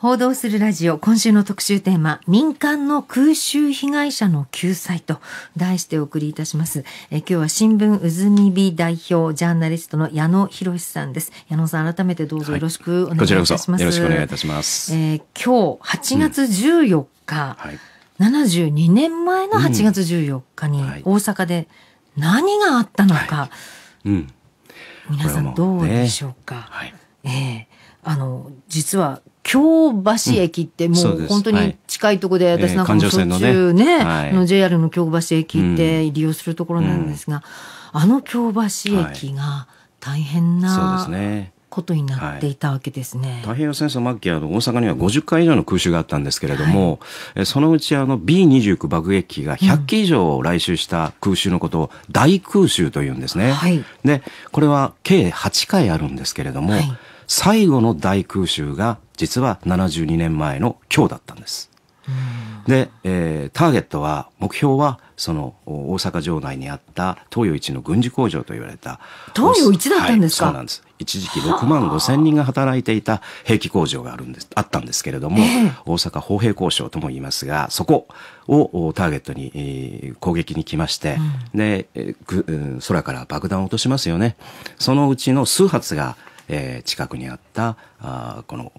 報道するラジオ、今週の特集テーマ、民間の空襲被害者の救済と題してお送りいたします。え今日は新聞うずみび代表、ジャーナリストの矢野博さんです。矢野さん、改めてどうぞよろしくお願いいたします。はい、よろしくお願いいたします。えー、今日8月14日、うんはい、72年前の8月14日に、大阪で何があったのか、うんはいうん、皆さんどうでしょうか。ね、えーあの実は京橋駅ってもう本当に近いとこで、私なんかもしょっちゅうね、の JR の京橋駅って利用するところなんですが、あの京橋駅が大変な、そうですね。ことになっていたわけですね。はい、太平洋戦争末期の大阪には50回以上の空襲があったんですけれども、はい、そのうちあの B29 爆撃機が100機以上来襲した空襲のことを大空襲というんですね。はい、で、これは計8回あるんですけれども、最後の大空襲が実は72年前の今日だったんです。で、えー、ターゲットは目標はその大阪城内にあった東洋一の軍事工場と言われた東洋一だったんですか、はい、そうなんです一時期6万5千人が働いていた兵器工場があるんですあったんですけれども、えー、大阪砲兵工場とも言いますがそこをターゲットに、えー、攻撃に来まして、うん、で、えー、空から爆弾を落としますよねそのうちの数発がえー、近くにあったあこの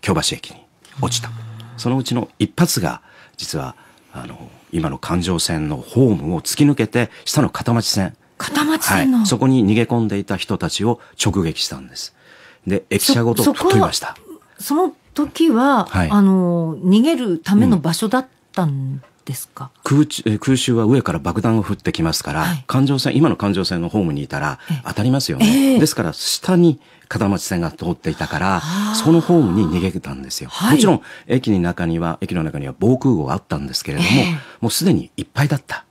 京橋駅に落ちたそのうちの一発が実はあの今の環状線のホームを突き抜けて下の片町線片町線の、はい、そこに逃げ込んでいた人たちを直撃したんですで駅舎ごと吹っ飛びましたその時は、はい、あの逃げるための場所だったんですか空空襲は上から爆弾を降ってきますから、はい、環状線今の環状線のホームにいたら当たりますよね、えー、ですから下に片町線が通っていたから、そのホームに逃げたんですよ。はい、もちろん、駅の中には、駅の中には防空壕があったんですけれども、えー、もうすでにいっぱいだった。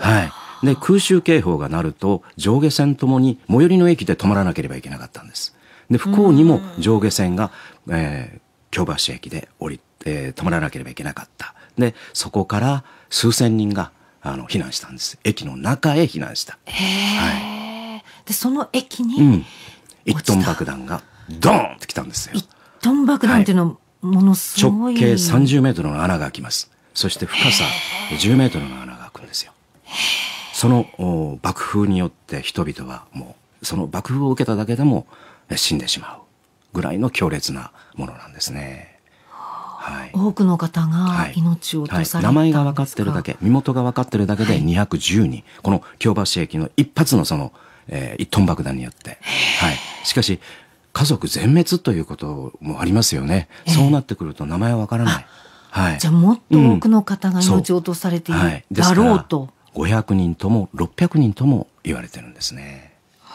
はい。で、空襲警報が鳴ると、上下線ともに最寄りの駅で止まらなければいけなかったんです。で、不幸にも上下線が、えー、京橋駅で降り、えー、止まらなければいけなかった。でそこから数千人があの避難したんです駅の中へ避難した、はい、でその駅に、うん、1トン爆弾がドーンってきたんですよ1トン爆弾っていうのはものすごい、はい、直径30メートルの穴が開きますそして深さ10メートルの穴が開くんですよその爆風によって人々はもうその爆風を受けただけでも死んでしまうぐらいの強烈なものなんですね。多くの方が命を落とされた、はいはい、名前が分かってるだけ身元が分かってるだけで210人、この京橋駅の一発のその、えー、一トン爆弾によって、はい、しかし家族全滅ということもありますよね、そうなってくると名前は分からない、はい、じゃあもっと多くの方が命を落とされているだろうと、うん、はい、500人とも600人とも言われてるんですね。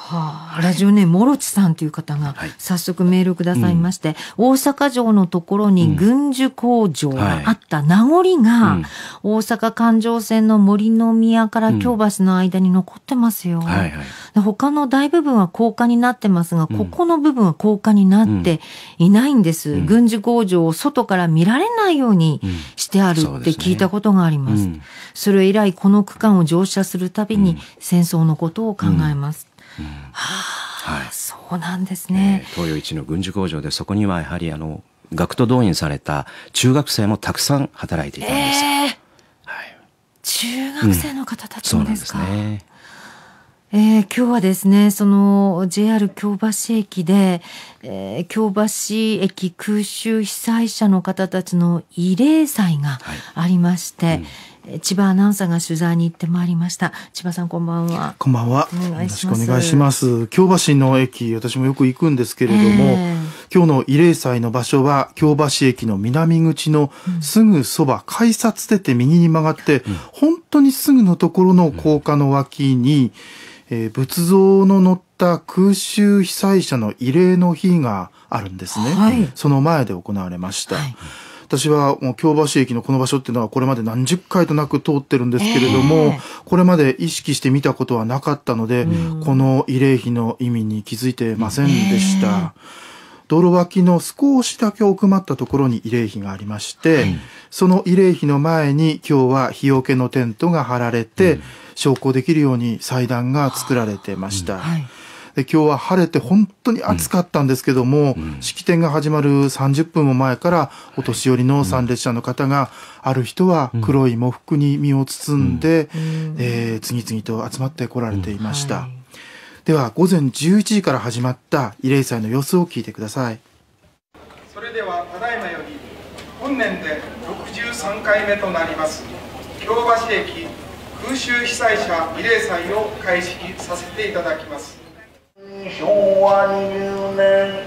はあ、ラジオネーム、もろちさんという方が、早速メールくださいまして、はいうん、大阪城のところに軍需工場があった名残が、うん大阪環状線の森の宮から京橋の間に残ってますよ、うんはいはい、他の大部分は高架になってますが、ここの部分は高架になっていないんです。軍需工場を外から見られないようにしてあるって聞いたことがあります。そ、ね,、れ以来、この区間を乗車するたびに戦争のことを考えます。はあ、そうなんですね、えー、東洋一の軍需工場でそこにはやはりあの学徒動員された中学生もたくさん働いていたんです、えー、はい、中学生の方たちもですか、うん、そうなんですねえー、今日はですねその JR 京橋駅で、えー、京橋駅空襲被災者の方たちの慰霊祭がありまして、はいう千葉アナウンサーが取材に行ってまいりました千葉さんこんばんはこんばんはよろしくお願いします京橋の駅私もよく行くんですけれども、えー、今日の慰霊祭の場所は京橋駅の南口のすぐそば、うん、改札出て右に曲がって、うん、本当にすぐのところの高架の脇に、うん、えー、仏像の乗った空襲被災者の慰霊の日があるんですね、はい、その前で行われました、はい私はもう京橋駅のこの場所っていうのはこれまで何十回となく通ってるんですけれども、えー、これまで意識して見たことはなかったので、うん、この慰霊碑の意味に気づいてませんでした。えー道路脇の少しだけ奥まったところに慰霊碑がありまして、はい、その慰霊碑の前に今日は日よけのテントが張られて、うん、昇降できるように祭壇が作られてました。はいで今日は晴れて本当に暑かったんですけども、うん、式典が始まる30分も前からお年寄りの参列者の方が、ある人は黒い喪服に身を包んで、えー、次々と集まってこられていました。はい、では午前11時から始まった慰霊祭の様子を聞いてください。それではただいまより本年で63回目となります京橋駅空襲被災者慰霊祭を開始させていただきます昭和20年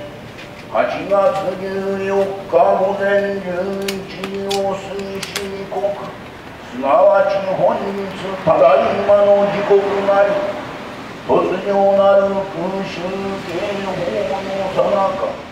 8月14日午前11時を推進国すなわち本日ただいまの時刻なり突如なる空襲警報のさなか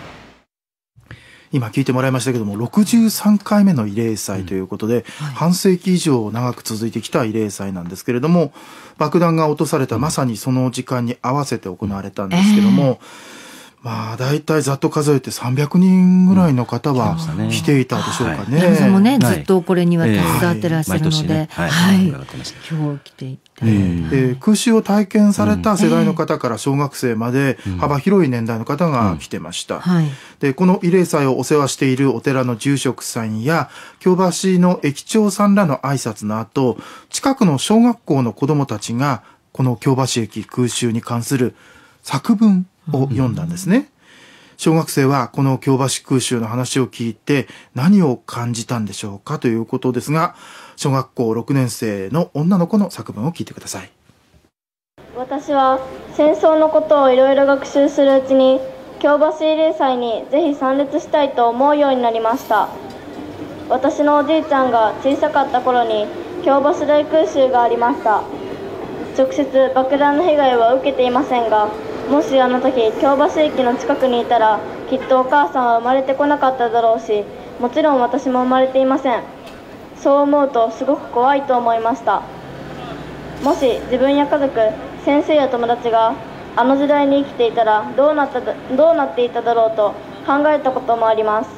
今聞いてもらいましたけども63回目の慰霊祭ということで、うんはい、半世紀以上長く続いてきた慰霊祭なんですけれども爆弾が落とされたまさにその時間に合わせて行われたんですけども、えーまあ、大体ざっと数えて300人ぐらいの方は来ていたでしょうかね。さん、もね、ずっとこれには手伝ってらっしゃるので、はい、今日来ていて、空襲を体験された世代の方から小学生まで幅広い年代の方が来てました。で、この慰霊祭をお世話しているお寺の住職さんや、京橋の駅長さんらの挨拶の後、近くの小学校の子供たちが、この京橋駅空襲に関する作文を読んだんですね。小学生はこの京橋空襲の話を聞いて何を感じたんでしょうかということですが、小学校6年生の女の子の作文を聞いてください。私は戦争のことをいろいろ学習するうちに、京橋慰霊祭にぜひ参列したいと思うようになりました。私のおじいちゃんが小さかった頃に京橋大空襲がありました。直接爆弾の被害は受けていませんがもしあの時京橋駅の近くにいたらきっとお母さんは生まれてこなかっただろうしもちろん私も生まれていませんそう思うとすごく怖いと思いましたもし自分や家族先生や友達があの時代に生きていたらどうなったどうなっていただろうと考えたこともあります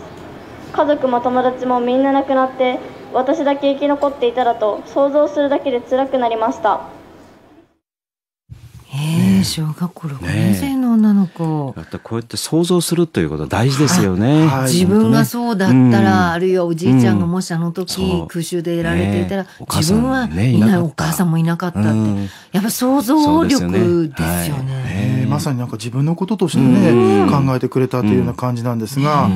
家族も友達もみんな亡くなって私だけ生き残っていたらと想像するだけで辛くなりました小学校年生の女の子、ね、こうやって想像するということ大事ですよね、はい、自分がそうだったら、うん、あるいはおじいちゃんがもしあの時、空襲でやられていたら、ね、自分はいないお母さんもいなかったって、やっぱ想像力ですよねまさになんか自分のこととしてね、考えてくれたというような感じなんですが、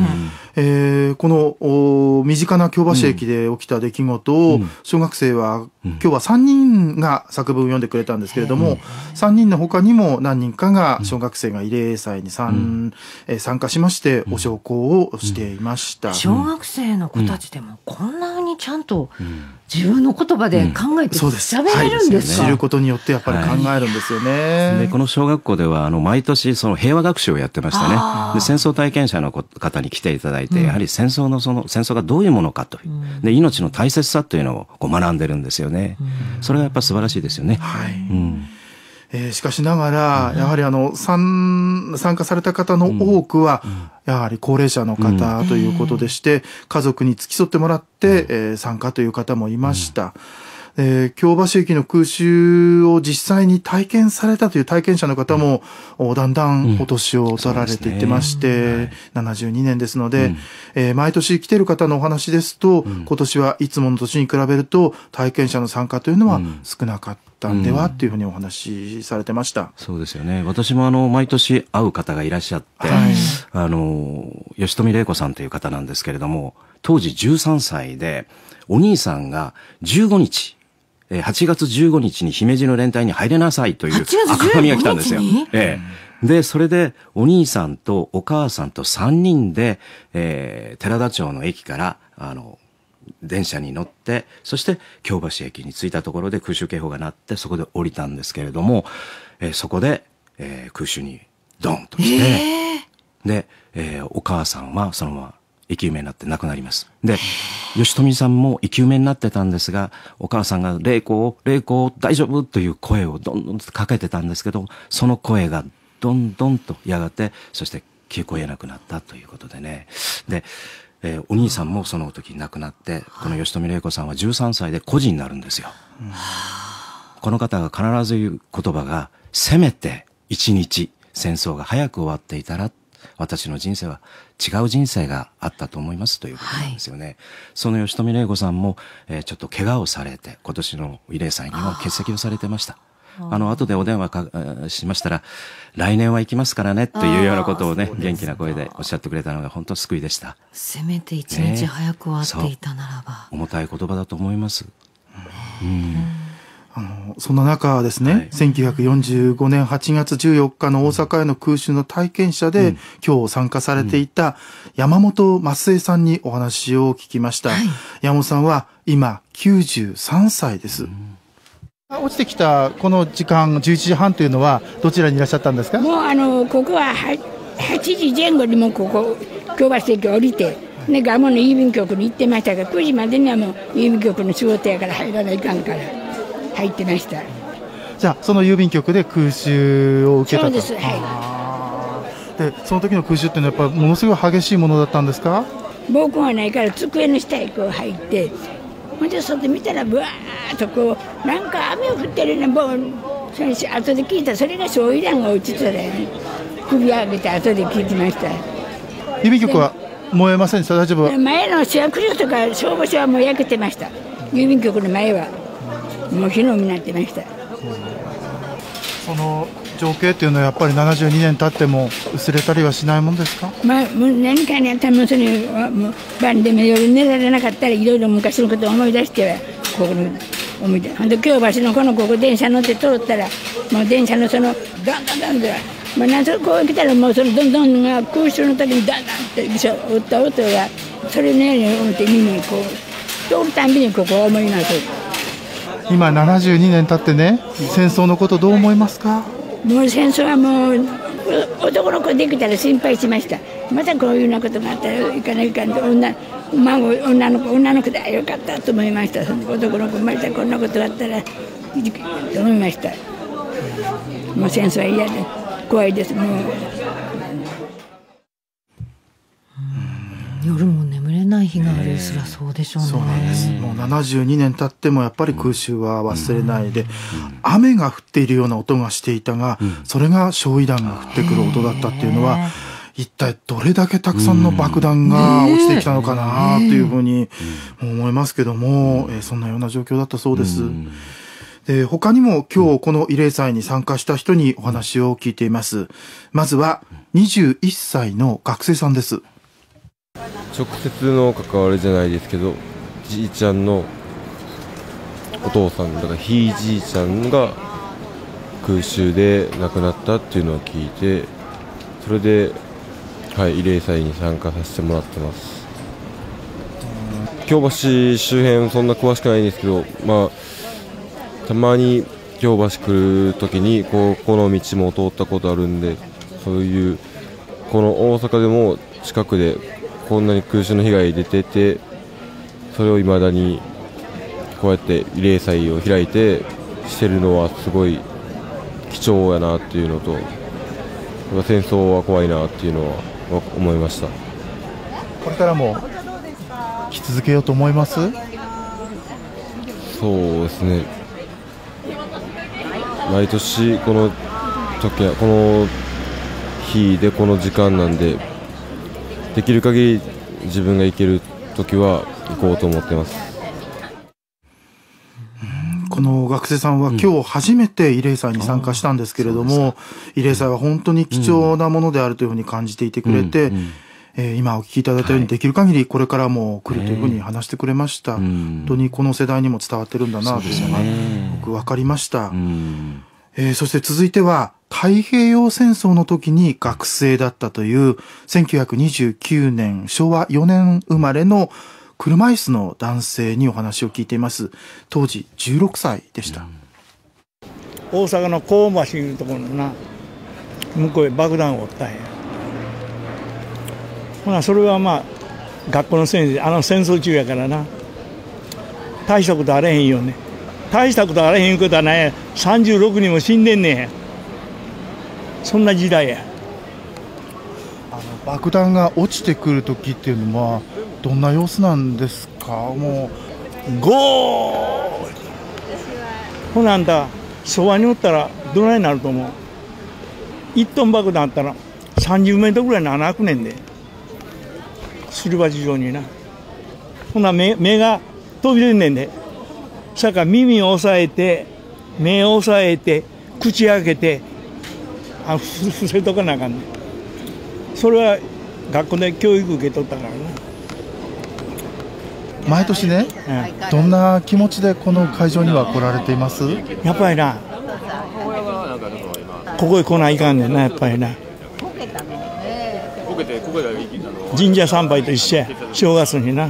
えー、この身近な京橋駅で起きた出来事を、小学生は、今日は3人が作文を読んでくれたんですけれども、3人の他にも何人かが小学生が慰霊祭に参,、う参加しまして、お焼香をしていました。小学生の子たちでもこんなにちゃんと、うん自分の言葉で考えて喋れるんですか、うんすね、知ることによってやっぱり考えるんですよね。はい、でこの小学校ではあの毎年その平和学習をやってましたねで戦争体験者の方に来ていただいて、うん、やはり戦争のその戦争がどういうものかという、うん、で命の大切さというのをこう学んでるんですよね。それがやっぱ素晴らしいですよね。はい、うんえー、しかしながら、やはりあの参参加された方の多くは、やはり高齢者の方ということでして、家族に付き添ってもらって、えー、参加という方もいました。えー、京橋駅の空襲を実際に体験されたという体験者の方も、うん、だんだんお年を取られていってまして、うんね72年ですので、うん、えー、毎年来てる方のお話ですと、うん、今年はいつもの年に比べると体験者の参加というのは少なかった。ったんでは、っていうふうにお話しされてました。そうですよね。私もあの、毎年会う方がいらっしゃって、はい、あの、吉富玲子さんという方なんですけれども、当時13歳で、お兄さんが15日、8月15日に姫路の連隊に入れなさいという赤紙が来たんですよ。ええ、で、それでお兄さんとお母さんと3人で、えー、寺田町の駅から、あの、電車に乗ってそして京橋駅に着いたところで空襲警報が鳴ってそこで降りたんですけれども、えー、そこで、えー、空襲にドンとして、えー、で、えー、お母さんはそのまま生き埋めになって亡くなります。で、吉富さんも生き埋めになってたんですが、お母さんが、霊子、霊子、大丈夫という声をどんどんかけてたんですけど、その声がどんどんとやがて、そして聞こえなくなったということでね。で、えー、お兄さんもその時亡くなって、この吉富玲子さんは13歳で孤児になるんですよ。この方が必ず言う言葉が、せめて一日戦争が早く終わっていたら、私の人生は違う人生があったと思いますということなんですよね。はい、その吉富玲子さんも、えー、ちょっと怪我をされて、今年の慰霊祭には欠席をされてました。あの、後でお電話かしましたら、来年は行きますからねというようなことをね、元気な声でおっしゃってくれたのが本当救いでした。せめて一日早く終わっていたならば。ね、重たい言葉だと思います。うん。あの、そんな中ですね、はい、1945年8月14日の大阪への空襲の体験者で、うん、今日参加されていた山本松江さんにお話を聞きました。はい、山本さんは今93歳です。うん落ちてきたこの時間、11時半というのは、どちらにいらっしゃったんですかもうあのここは8時前後にもここ、京橋駅降りて、ね、蒲の郵便局に行ってましたが、9時までにはもう郵便局の仕事やから入らないかんから、入ってましたじゃあ、その郵便局で空襲を受けたとそうです、はい、でその時の空襲っていうのは、やっぱりものすごい激しいものだったんですか暴行はないから、机の下へこう入って、ほんで、それで見たら、ぶわーっとこう、なんか雨降ってるねもうそれ後で聞いたそれが焼夷弾が落ちてたよね首上げて後で聞きました指局は燃えませんでした大丈夫前の市役所とか消防署はもう焼けてました郵便局の前はもう火の海になってました、その情景というのはやっぱり72年経っても薄れたりはしないもんですか、まあ、もう何かにあったらもうそれもう晩でも夜寝られなかったらいろいろ昔のことを思い出してはここのお店ほんで京橋のこのここ電車乗って通ったらもう電車のそのどんどんどんどんまあ、こう来たらもうそのどんどんが空襲の時にだんだんって打った音がそれのように思って見にこう通るたんびにここを思います今72年経ってね戦争のことどう思いますかもう戦争はもう男の子できたら心配しましたまたこういうようなことがあったら行かないかんと女孫女の子女の子でよかったと思いました男の子生まれたこんなことだったらと思いましたもう戦争は嫌で怖いですもう夜も眠れない日があるすらそうでしょうね、そうなんですもう72年経ってもやっぱり空襲は忘れないで、うん、雨が降っているような音がしていたが、うん、それが焼夷弾が降ってくる音だったっていうのは、一体どれだけたくさんの爆弾が落ちてきたのかなというふうに思いますけども、えー、そんなような状況だったそうです。で他にも今日この慰霊祭に参加した人にお話を聞いています。まずは21歳の学生さんです。直接の関わりじゃないですけど、じいちゃんのお父さんだからひいじいちゃんが空襲で亡くなったっていうのを聞いてそれではい、慰霊祭に参加させてもらってます京橋周辺そんな詳しくないんですけど、まあ、たまに京橋来る時にこうこの道も通ったことあるんでそういうこの大阪でも近くでこんなに空襲の被害出ててそれを未だにこうやって慰霊祭を開いてしてるのはすごい貴重やなっていうのと戦争は怖いなっていうのは思いましたこれからも来続けようと思いますそうですね毎年この時この日でこの時間なんでできる限り自分が行ける時は行こうと思ってますこの学生さんは今日初めて慰霊祭に参加したんですけれども、慰霊祭は本当に貴重なものであるというふうに感じていてくれて、えー、今お聞きいただいたように、できる限りこれからも来るというふうに話してくれました、はい、本当にこの世代にも伝わってるんだなというのが、よく分かりました、えー、そして続いては太平洋戦争の時に学生だったという1929年昭和4年生まれの車椅子の男性にお話を聞いています当時16歳でした、うん、大阪の高橋いうところのな向こうへ爆弾を負ったんやほなそれはまあ学校の先生あの戦争中やからな大したことあれへんよね大したことあれへんことはない36人も死んでんねんそんな時代やあの爆弾が落ちてくる時っていうのはどんな様子なんですかもうゴーほなあんたそ和におったらどないなると思う1トン爆弾あったら30メートルぐらいの穴開くねんですり鉢状になほな目目が飛び出んねんでさか耳を押さえて目を押さえて口開けてあ伏せとかなあかんねんそれは学校で教育受け取ったからね毎年ね、うん、どんな気持ちでこの会場には来られていますやっぱりなここへ来ないかんねんなやっぱりな神社参拝と一緒や正月にな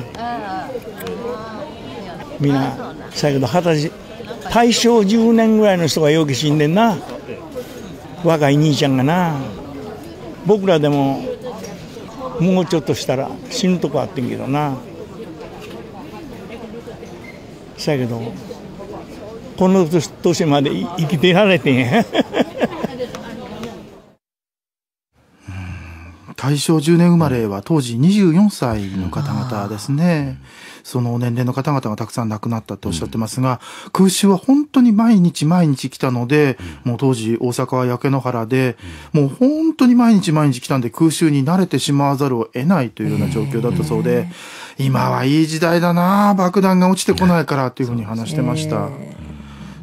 みんな最後け二十歳大正10年ぐらいの人がよく死んでんな若い兄ちゃんがな僕らでももうちょっとしたら死ぬとこあってんけどな。したけどこの年まで生きてられてん大正10年生まれは当時24歳の方々ですね。その年齢の方々がたくさん亡くなったとおっしゃってますが、うん、空襲は本当に毎日毎日来たので、うん、もう当時大阪は焼け野原で、うん、もう本当に毎日毎日来たんで空襲に慣れてしまわざるを得ないというような状況だったそうで、今はいい時代だな爆弾が落ちてこないからというふうに話してました。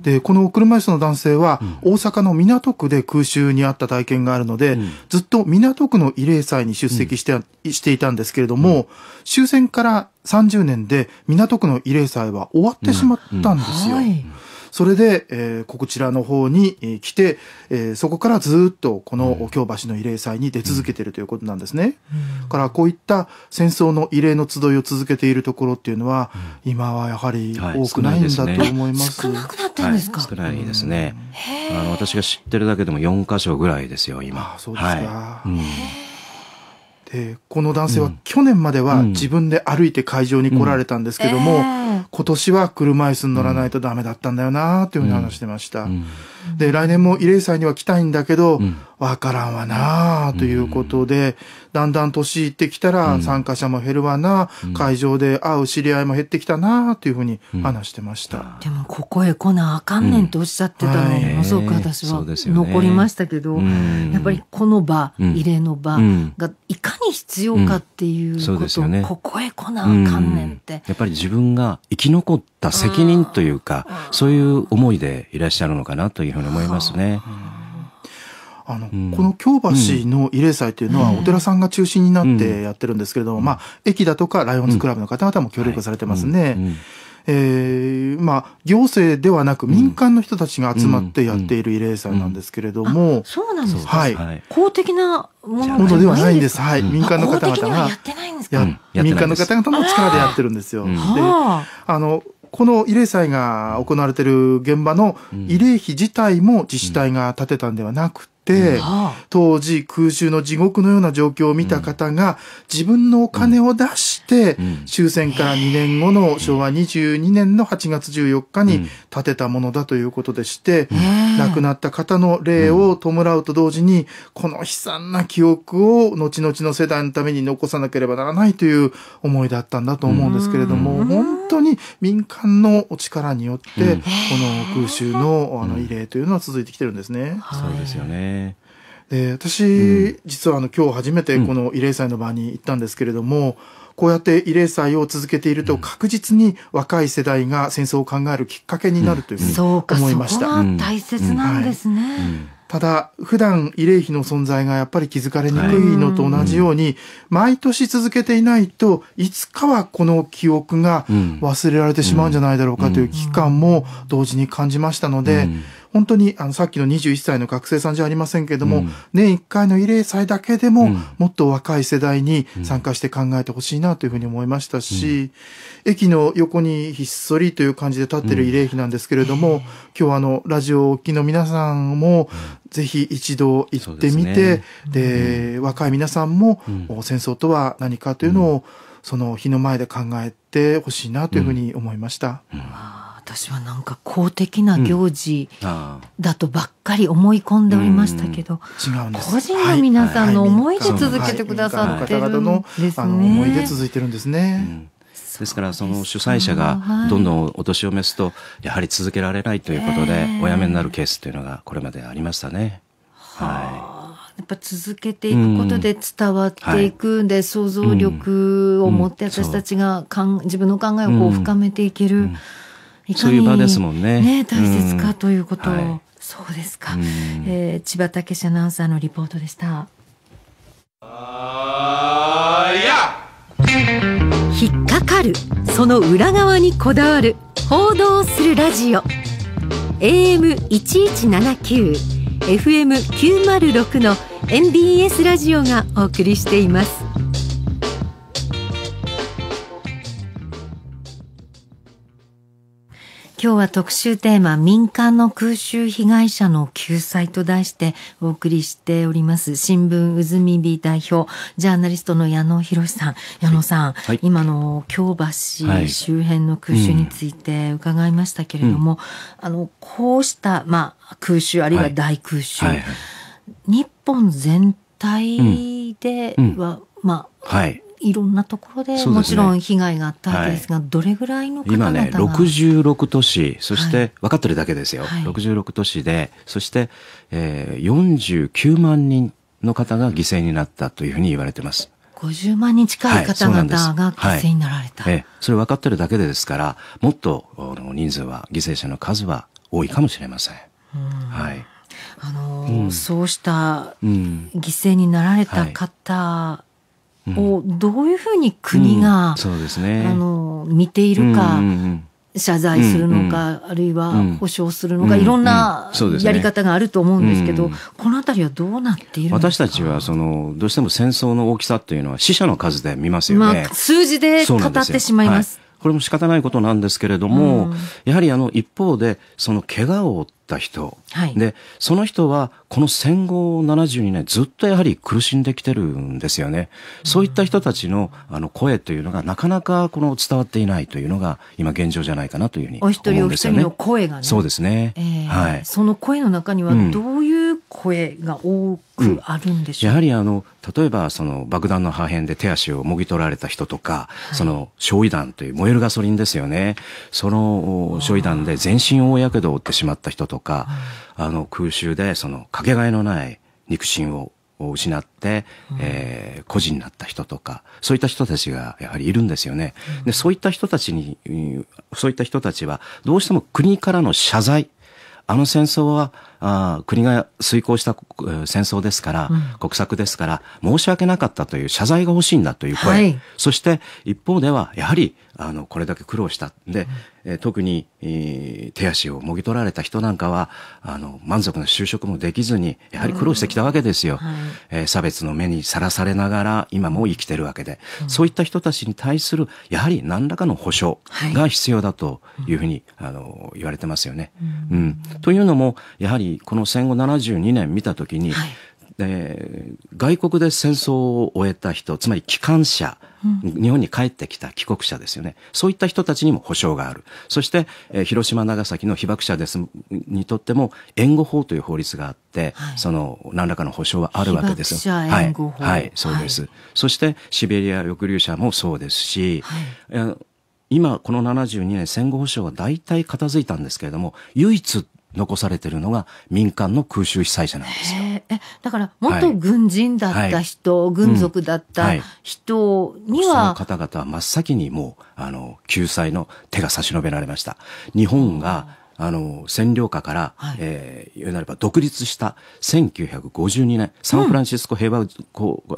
でこの車椅子の男性は、大阪の港区で空襲にあった体験があるので、うん、ずっと港区の慰霊祭に出席してうん、していたんですけれども、うん、終戦から30年で港区の慰霊祭は終わってしまったんですよ。はいそれで、えー、こちらの方に来て、えー、そこからずっとこの京橋の慰霊祭に出続けてるということなんですね。うん、からこういった戦争の慰霊の集いを続けているところっていうのは、うん、今はやはり多くないんだと思います。はい、少なね、少なくなったんですか、はい、少ないですね。あの私が知ってるだけでも4箇所ぐらいですよ、今。あそうですか。はい、うんえこの男性は去年までは自分で歩いて会場に来られたんですけども、うんうんえー、今年は車椅子に乗らないとダメだったんだよなというふうに話してました。で、来年も慰霊祭には来たいんだけど、わからんわなあということで、だんだん年いってきたら参加者も減るわな、会場で会う知り合いも減ってきたなあというふうに話してました。でもここへ来なあかんねんっておっしゃってたのものすごく私は残りましたけど、やっぱりこの場、異例の場がいかに必要かっていうことここへ来なあかんねんって。やっぱり自分が生き残った責任というか、そういう思いでいらっしゃるのかなというふうに思いますね。あの、うん、この京橋の慰霊祭というのは、お寺さんが中心になってやってるんですけれども、まあ、駅だとかライオンズクラブの方々も協力されてますね。えー、まあ、行政ではなく民間の人たちが集まってやっている慰霊祭なんですけれども、そうなんですか、はい、公的なものではないんです、はい、民間の方々が、やってないんです民間の方々の力でやってるんですよ。であのこの慰霊祭が行われている現場の慰霊碑自体も自治体が建てたんではなく、当時空襲の地獄のような状況を見た方が、自分のお金を出して、終戦から2年後の昭和22年の8月14日に建てたものだということでして、亡くなった方の霊を弔うと同時に、この悲惨な記憶を後々の世代のために残さなければならないという思いだったんだと思うんですけれども、本当に民間のお力によって、この空襲のあの慰霊というのは続いてきてるんですね。そうですよね。で私、うん、実はあの今日初めてこの慰霊祭の場に行ったんですけれども、うん、こうやって慰霊祭を続けていると確実に若い世代が戦争を考えるきっかけになるというふうに思いました。大切なんですね、はいただ普段慰霊碑の存在がやっぱり気づかれにくいのと同じように、毎年続けていないといつかはこの記憶が忘れられてしまうんじゃないだろうかという危機感も同時に感じましたので、本当にあのさっきの21歳の学生さんじゃありませんけれども、うん、年1回の慰霊祭だけでも、もっと若い世代に参加して考えてほしいなというふうに思いましたし、駅の横にひっそりという感じで立ってる慰霊碑なんですけれども、今日あのラジオをおきの皆さんも、ぜひ一度行ってみて、で、ね、若い皆さんも、戦争とは何かというのを、その日の前で考えてほしいなというふうに思いました。うんうん私はなんか公的な行事だとばっかり思い込んでおりましたけど、うんうん、個人の皆さんの思いで続けてくださってるんですね。思いで続いてるんですね。ですからその主催者がどんどんお年を召すとやはり続けられないということでお辞めになるケースというのがこれまでありましたね。はいやっぱ続けていくことで伝わっていくんで、想像力を持って私たちがかん、自分の考えをこう深めていける。うんそういう場ですもんね。ね大切かということを、うんはい、そうですか、うん、えー、千葉武史アナウンサーのリポートでした。あいや引っかかるその裏側にこだわる報道するラジオ AM1179 FM906 の MBS ラジオがお送りしています。今日は特集テーマ民間の空襲被害者の救済と題してお送りしております新聞うずみび代表ジャーナリストの矢野博さん矢野さん、はい、今の京橋周辺の空襲について伺いましたけれども、はいうん、あのこうした、まあ、空襲あるいは大空襲、はい、日本全体では、うん、まあ、はい、いろんなところで、もちろん被害があったわけですが、はい、どれぐらいの今ね、66都市、そして、はい、分かってるだけですよ、はい、66都市で、そして、えー、49万人の方が犠牲になったというふうに言われてます。50万人近い方々が犠牲になられた、はい、はい、えそれ分かってるだけですから、もっと人数は、犠牲者の数は多いかもしれません。うん、はいあのーうん、そうした犠牲になられた方、うんはいをどういうふうに国が、そうですね、あの見ているか。謝罪するのか、うんうん、あるいは保証するのか、うん、いろんなやり方があると思うんですけど、このあたりはどうなっているか私たちはその、どうしても戦争の大きさというのは死者の数で見ますよね。まあ、数字で語ってしまいます。これも仕方ないことなんですけれども、うん、やはりあの一方で、その怪我を負った人、はい、で、その人はこの戦後72年ずっとやはり苦しんできてるんですよね。そういった人たちのあの声というのがなかなかこの伝わっていないというのが今現状じゃないかなというふうに思うんですよね。お一人お一人の声がね。そうですね。えー、はい。その声の中にはどういう、うん、声が多くあるんでしょう、うん、やはりあの例えばその爆弾の破片で手足をもぎ取られた人とか、はい、その焼夷弾という燃えるガソリンですよねその焼夷弾で全身大やけどを負ってしまった人とか、あの空襲でそのかけがえのない肉親を失って、えー、孤児になった人とか、そういった人たちがやはりいるんですよね。で、そういった人たちに、そういった人たちは、どうしても国からの謝罪、あの戦争はあ国が遂行した戦争ですから、うん、国策ですから、申し訳なかったという謝罪が欲しいんだという声、はい、そして一方では、やはり、あの、これだけ苦労したで、え特に、えー、手足をもぎ取られた人なんかは、あの、満足な就職もできずに、やはり苦労してきたわけですよ。うんはい、えー、差別の目にさらされながら、今も生きてるわけで、うん、そういった人たちに対する、やはり何らかの保障が必要だというふうに、はい、あの、言われてますよね。うん、というのも、やはりこの戦後72年見たときに、はいえー、外国で戦争を終えた人、つまり帰還者、日本に帰ってきた帰国者ですよね。そういった人たちにも保障がある。そして、えー、広島、長崎の被爆者ですにとっても、援護法という法律があって、はい、その、何らかの保障はあるわけですよ。はい。はい、そうです。そして、シベリア抑留者もそうですし、はい、今、この72年戦後保障は大体片付いたんですけれども、唯一残されてるのが民間の空襲被災者なんですよ。えだから元軍人だった人、はい、軍属だった人には、はい、その方々は真っ先にもうあの救済の手が差し伸べられました。日本があの占領下から、はい、えー、言うなれば独立した1952年サンフランシスコ平和こう、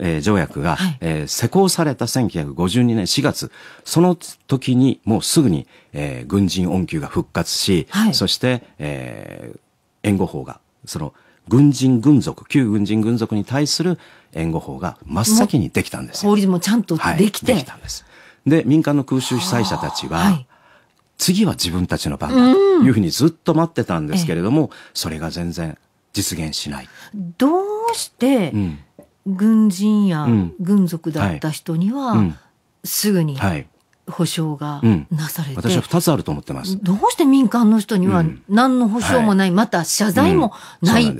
えー、条約が、はい、えー、施行された1952年4月その時にもうすぐに、えー、軍人恩給が復活し、はい、そして、えー、援護法がその軍人軍属旧軍人軍属に対する援護法が真っ先にできたんです法律もちゃんとできて、はい、できたんですで民間の空襲被災者たちは、はい次は自分たちの番だというふうにずっと待ってたんですけれども、うん、それが全然実現しない。どうして、軍人や軍属だった人には、すぐに保証がなされて、うんはいうん、私は2つあると思ってますどうして民間の人には何の保証もない、はい、また謝罪もない、うん、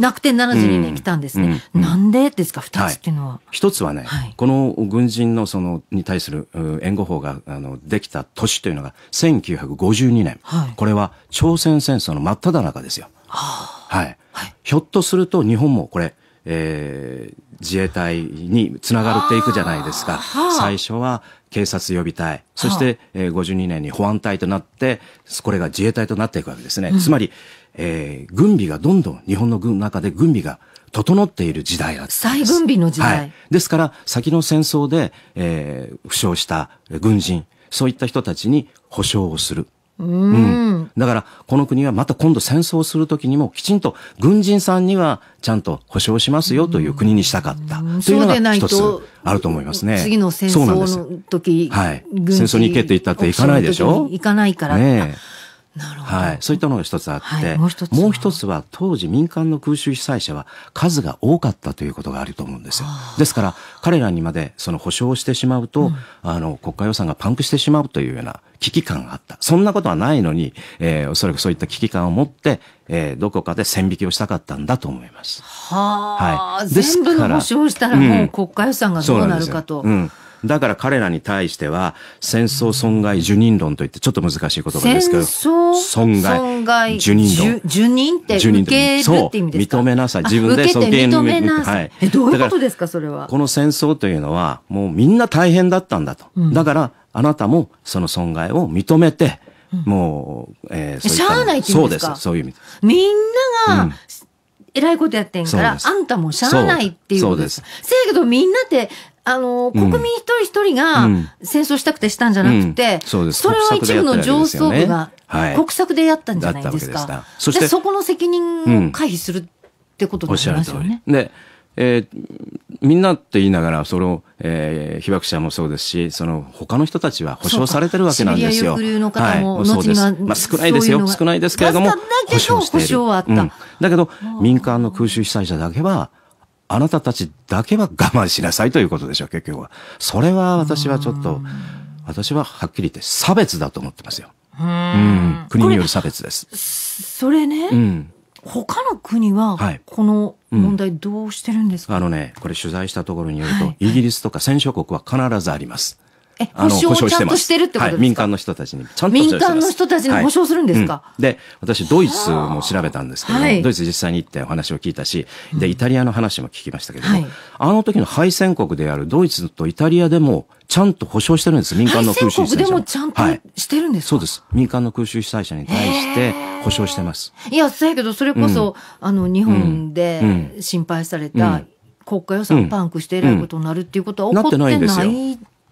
なくてならずにね、来たんですね。なんでですか、二つっていうのは。一、つはね、この軍人のその、に対する援護法が、あの、できた年というのが、1952年。これは朝鮮戦争の真っ只中ですよ。はい。ひょっとすると日本もこれ、えー、自衛隊につながっていくじゃないですか。は最初は警察予備隊、そして、えー、52年に保安隊となって、これが自衛隊となっていくわけですね。うん、つまり、えー、軍備がどんどん、日本の軍の中で軍備が整っている時代だった再軍備の時代、はい。ですから、先の戦争で、えー、負傷した軍人、そういった人たちに保障をする。うん、うん、だから、この国はまた今度戦争するときにもきちんと軍人さんにはちゃんと保障しますよという国にしたかった。というのが一つあると思いますね。次の戦争の時、はい、戦争に行けって言ったって行かないでしょ行かないから。ねえなるはい、そういったのが一つあって、はい、もう一つは当時民間の空襲被災者は数が多かったということがあると思うんですよ。ですから彼らにまでその保障をしてしまうと、うん、あの国家予算がパンクしてしまうというような危機感があった。そんなことはないのに、えー、おそらくそういった危機感を持って、えー、どこかで線引きをしたかったんだと思います。は、はい、全部の保障したらもう国家予算がどうなるかと。うんだから彼らに対しては、戦争損害受任論といって、ちょっと難しい言葉ですけど、損害損害受任論。受任って受任ってそう認めなさい。自分で受けて認めなさい。え、どういうことですか、それは。この戦争というのは、もうみんな大変だったんだと。うん、だから、あなたもその損害を認めて、もう、えー、そうしゃあないって意味ですかそうです、そういう意味みんなが、えらいことやってんから、あんたもしゃあないっていう。そうです。せやけどみんなって、あの国民一人一人が戦争したくてしたんじゃなくて、それは一部の上層部が国策でやったんじゃないですか。そしてそこの責任を回避するってことになりますよね。でえー、みんなって言いながら、その、えー、被爆者もそうですし、その、他の人たちは保障されてるわけなんですよ。そうです。まあ、少ないですよ。少ないですけれども。だけど、保障はあった。だけど、民間の空襲被災者だけは、あなたたちだけは我慢しなさいということでしょう、結局は。それは私はちょっと、私ははっきり言って差別だと思ってますよ。うん。国による差別です。それね。うん。他の国は、この問題どうしてるんですか、はいうん、あのね、これ取材したところによると、はい、イギリスとか戦勝国は必ずあります。え、保証をちゃんとしてるってことですか、はい、民間の人たちに。ちゃんと民間の人たちに保証するんですか、はいうん、で、私、ドイツも調べたんですけど、ドイツ実際に行ってお話を聞いたし、で、イタリアの話も聞きましたけども、あの時の敗戦国であるドイツとイタリアでも、ちゃんと保証してるんです、民間の空襲被災者。でもちゃんとしてるんですそうです。民間の空襲被災者に対して保証してます。いや、そうやけど、それこそ、うん、あの、日本で心配された、国家予算パンクしてえらいことになるっていうことは起こってないんですよ。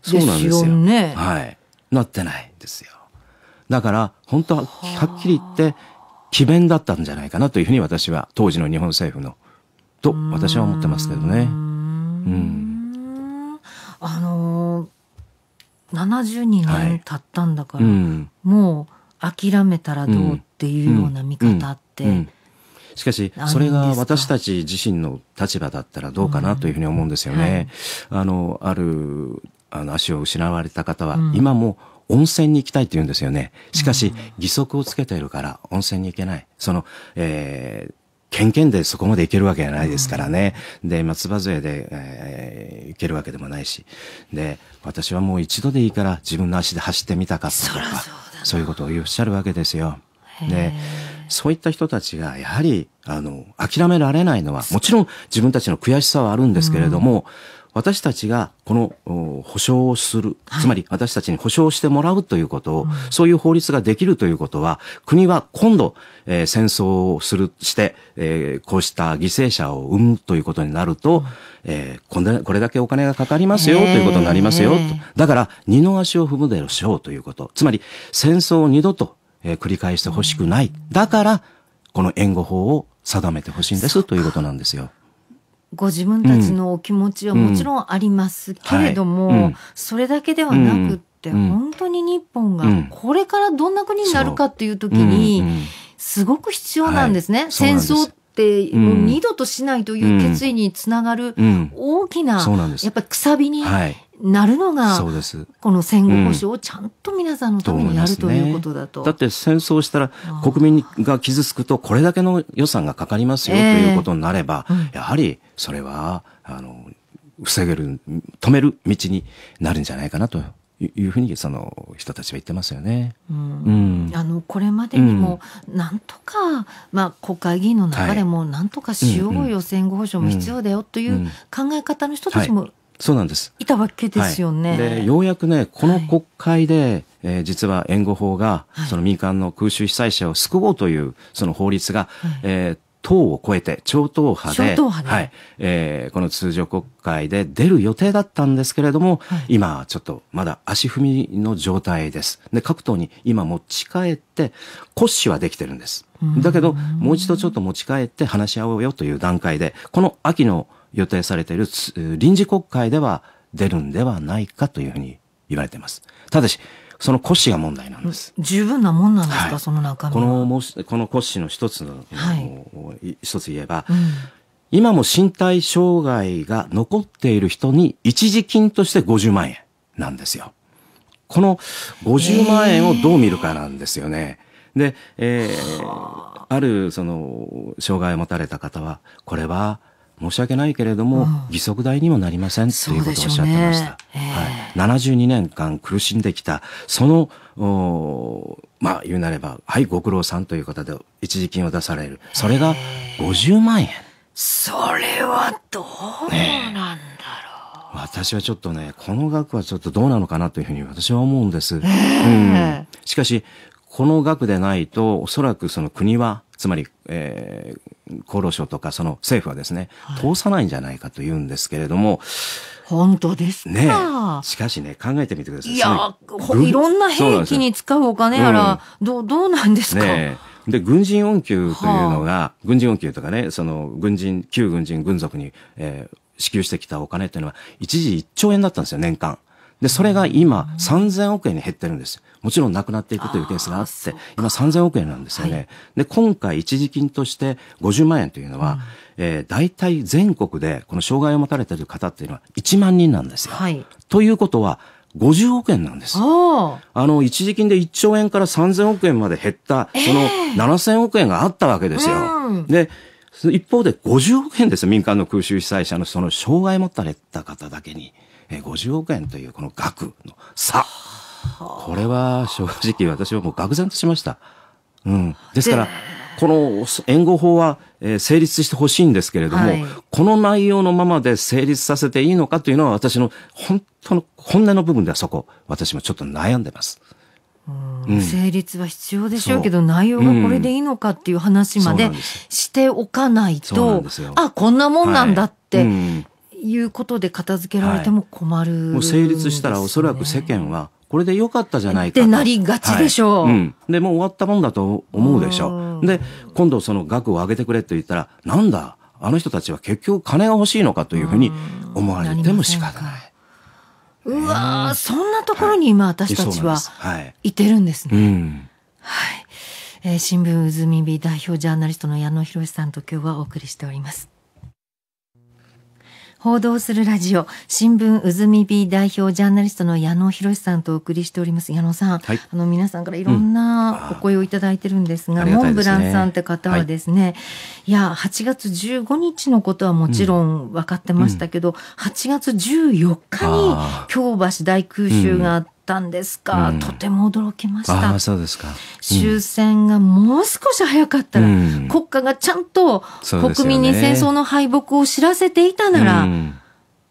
そうなんですよ。ね、はい。なってないですよ。だから、本当は、はっきり言って、詭弁だったんじゃないかなというふうに私は、当時の日本政府の、と私は思ってますけどね。うん。あのー、72年経ったんだから、はいうん、もう諦めたらどうっていうような見方って、うんうんしかし、それが私たち自身の立場だったらどうかなというふうに思うんですよね。うん、あの、あるあの足を失われた方は、うん、今も温泉に行きたいって言うんですよね。しかし、義足をつけているから温泉に行けない。その、えー、ケンでそこまで行けるわけじゃないですからね。うん、で、松葉杖で、えー、行けるわけでもないし。で、私はもう一度でいいから自分の足で走ってみたかったとか、そそういうことをおっしゃるわけですよ。で、そういった人たちが、やはり、あの、諦められないのは、もちろん自分たちの悔しさはあるんですけれども、うん私たちがこの保証をする、つまり私たちに保証してもらうということを、はい、そういう法律ができるということは、国は今度、えー、戦争をする、して、えー、こうした犠牲者を生むということになると、えー、これこれだけお金がかかりますよということになりますよ。だから、二の足を踏むでしょうということ。つまり、戦争を二度と、えー、繰り返してほしくない。だから、この援護法を定めてほしいんですということなんですよ。ご自分たちのお気持ちはもちろんありますけれども、はい、それだけではなくって、本当に日本がこれからどんな国になるかっていう時に、すごく必要なんですね。はい、す戦争っもう二度としないという決意につながる大きな、やっぱりくさびになるのがそうですこの戦後保障をちゃんと皆さんのためにやる、うん、ということだと、だって戦争したら国民が傷つくとこれだけの予算がかかりますよ、ということになれば、やはりそれはあの防げる止める道になるんじゃないかなというふうにその人たちは言ってますよね。うん、うん、あのこれまでにもなんとか、うん、まあ国会議員の中でもなんとかしようよ、はい、戦後保障も必要だよという考え方の人たちもそうなんです。いたわけですよね。はい、で、ようやくね、この国会で、はい、えー、実は援護法が、はい、その民間の空襲被災者を救おうという、その法律が、はい、えー党を超えて、超党派で、超党派ではい、えー、この通常国会で出る予定だったんですけれども、はい、今、ちょっとまだ足踏みの状態です。で、各党に今持ち帰って、骨子はできてるんです。だけど、もう一度ちょっと持ち帰って話し合おうよという段階で、この秋の予定されている臨時国会では出るんではないかというふうに言われています。ただし、その骨子が問題なんです。十分なもんなんですか、はい、その中身このこの骨子の一つの、はい、一つ言えば、うん、今も身体障害が残っている人に一時金として50万円なんですよ。この50万円をどう見るかなんですよね。えー、で、えー、あるその障害を持たれた方は、これは申し訳ないけれども、義足代にもなりませんということをおっしゃってました。ねえー、はい、72年間苦しんできた、その、おまあ言うなれば、はい、ご苦労さんという方で一時金を出される。それが50万円。それはどうなんだろう、ね、私はちょっとね、この額はちょっとどうなのかなというふうに私は思うんです。うん、しかし、この額でないと、おそらくその国は、つまり、えー、厚労省とかその政府はですね、通さないんじゃないかというんですけれども、本当ですねしかしね、考えてみてください。いや、いろんな兵器に使うお金やら、うどう、どうなんですか、ねで、軍人恩給というのが、軍人恩給とかね、その、軍人、旧軍人、軍属に、えー、支給してきたお金っていうのは、一時1兆円だったんですよ、年間。で、それが今、3000億円に減ってるんです。もちろんなくなっていくというケースがあって、今3000億円なんですよね、で、今回一時金として50万円というのは、え大体全国でこの障害を持たれている方っていうのは1万人なんですよ。はい、ということは、50億円なんです。あの、一時金で1兆円から3000億円まで減った、その7000億円があったわけですよ。えー、で、一方で50億円です民間の空襲被災者のその障害持たれた方だけに、50億円というこの額の差。これは正直私はもう愕然としました。うん、ですから、この援護法は、え成立してほしいんですけれども、はい、この内容のままで成立させていいのかというのは私の本当の本音の部分ではそこ、私もちょっと悩んでます。うん、成立は必要でしょうけど、内容がこれでいいのかっていう話までしておかないと、うん、あ、こんなもんなんだって、はい、いうことで片付けられても困る、ねはい、もう成立したらおそらく世間は、これで良かったじゃないかってなりがちでしょう、はい、うん、でもう終わったもんだと思うでしょうで今度その額を上げてくれって言ったらなんだあの人たちは結局金が欲しいのかというふうに思われても仕方ない。うわそんなところに今私たちは、はい、いてるんですね。はい、うんはい、えー、新聞うずみび代表ジャーナリストの矢野博さんと今日はお送りしております。報道するラジオ新聞うずみび代表ジャーナリストの矢野博さんとお送りしております矢野さん、はい、あの皆さんからいろんなお声をいただいてるんですが、うん、がすね、モンブランさんって方はですね、はい、いや8月15日のことはもちろん分かってましたけど、うん、8月14日に京橋大空襲があって、うんったんですか、うん、とても驚きましたあそうですか、うん、終戦がもう少し早かったら、うん、国家がちゃんと国民に戦争の敗北を知らせていたなら、ね、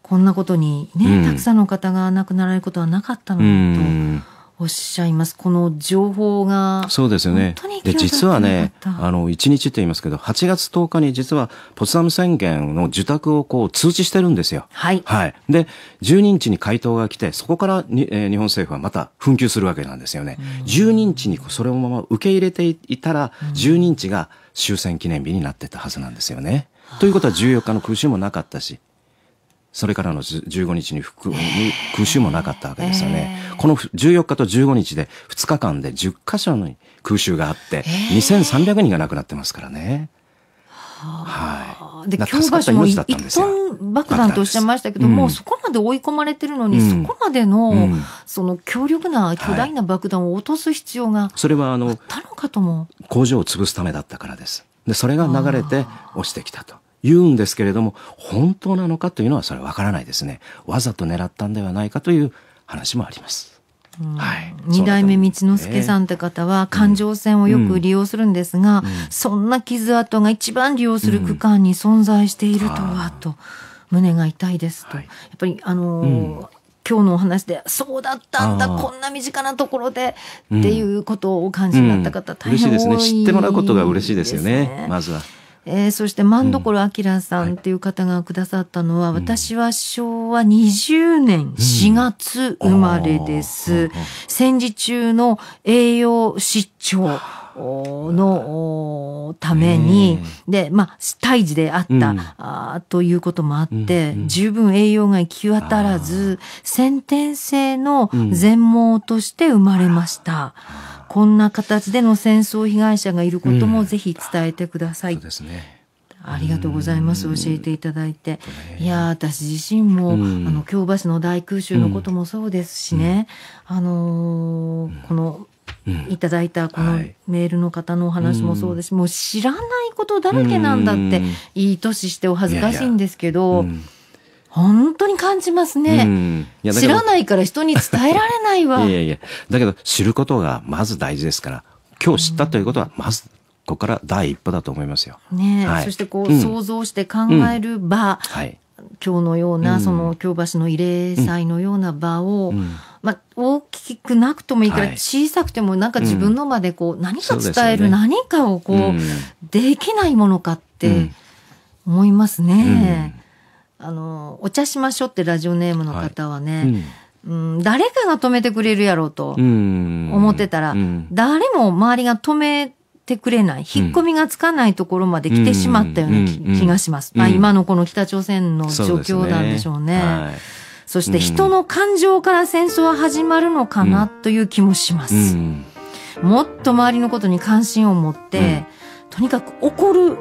こんなことにね、たくさんの方が亡くなられることはなかったのにと。おっしゃいます。この情報が。そうですよね。で、実はね、あの、1日って言いますけど、8月10日に実は、ポツダム宣言の受託をこう通知してるんですよ。はい。はい。で、12日に回答が来て、そこからに、えー、日本政府はまた紛糾するわけなんですよね。12日にそれをまま受け入れていたら、12日が終戦記念日になってたはずなんですよね。ということは14日の空襲もなかったし、それからの15日に空襲もなかったわけですよね。この14日と15日で2日間で10箇所の空襲があって、2300人が亡くなってますからね。はい。で、教科書も一本爆弾とおっしゃいましたけど、うん、もうそこまで追い込まれてるのに、うん、そこまでの、うん、その強力な、巨大な爆弾を落とす必要が、それはあの、工場を潰すためだったからです。で、それが流れて落ちてきたと。言うんですけれども、本当なのかというのはそれわからないですね。わざと狙ったんではないかという話もあります。はい、二代目道之助さんって方は環状線をよく利用するんですが、うんうん、そんな傷跡が一番利用する区間に存在しているとは、と胸が痛いですと、はい、やっぱりあのーうん今日のお話でそうだったんだこんな身近なところで、っていうことをお感じになった方、大変多い、ですね。知ってもらうことが嬉しいですよねまずは。えー、そして万所明さんっていう方がくださったのは、うんはい、私は昭和20年4月生まれです。うん、戦時中の栄養失調。のために、で、まあ、胎児であった、うん、あということもあって、うんうん、十分栄養が行き渡らず、先天性の全盲として生まれました。うんこんな形での戦争被害者がいることもぜひ伝えてください。うん、そうですねありがとうございます。教えていただいて。いや、私自身も、あの、京橋の大空襲のこともそうですしね。あのー、この、いただいたこのメールの方のお話もそうですし、もう知らないことだらけなんだって、いい年してお恥ずかしいんですけど、本当に感じますね、うん、知らないから人に伝えられないわ いやいやだけど知ることがまず大事ですから今日知ったということはまずここから第一歩だと思いますよ。ね、はい、そしてこう、うん、想像して考える場、はい、今日のような、その京橋の慰霊祭のような場を、まあ、大きくなくともいいから、小さくてもなんか自分のまでこう、何か伝える、何かをこう、できないものかって思いますね。あのお茶しましょってラジオネームの方はね、はいうんうん、誰かが止めてくれるやろうと思ってたら、誰も周りが止めてくれない、引っ込みがつかないところまで来てしまったような気がします。まあ、今のこの北朝鮮の状況なんでしょうね。そ、ねはい、そして人の感情から戦争は始まるのかなという気もします。もっと周りのことに関心を持って、うんとにかく起こる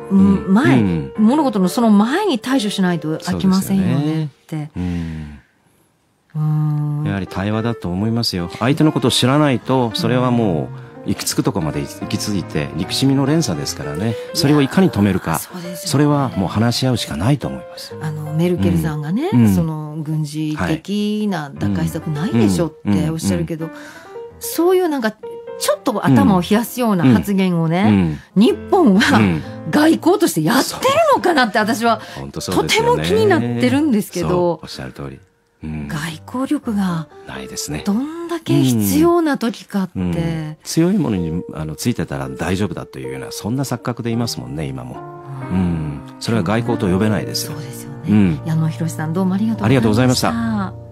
前、うんうん、物事のその前に対処しないと飽きませんよねって。やはり対話だと思いますよ。相手のことを知らないと、それはもう、行き着くとこまで行き着いて、憎しみの連鎖ですからね。それをいかに止めるか。そね、それはもう話し合うしかないと思います。あの、メルケルさんがね、うん、その、軍事的な打開策ないでしょっておっしゃるけど、そういうなんかちょっと頭を冷やすような発言をね、うん、日本は外交としてやってるのかなって私は、とても気になってるんですけど。おっしゃる通り。うん、外交力がないですねどんだけ必要な時かって、うんうん、強いものにあのついてたら大丈夫だというようなそんな錯覚でいますもんね今も、うん、それは外交と呼べないですよ、そうですよね、矢野博さんどうもありがとうございました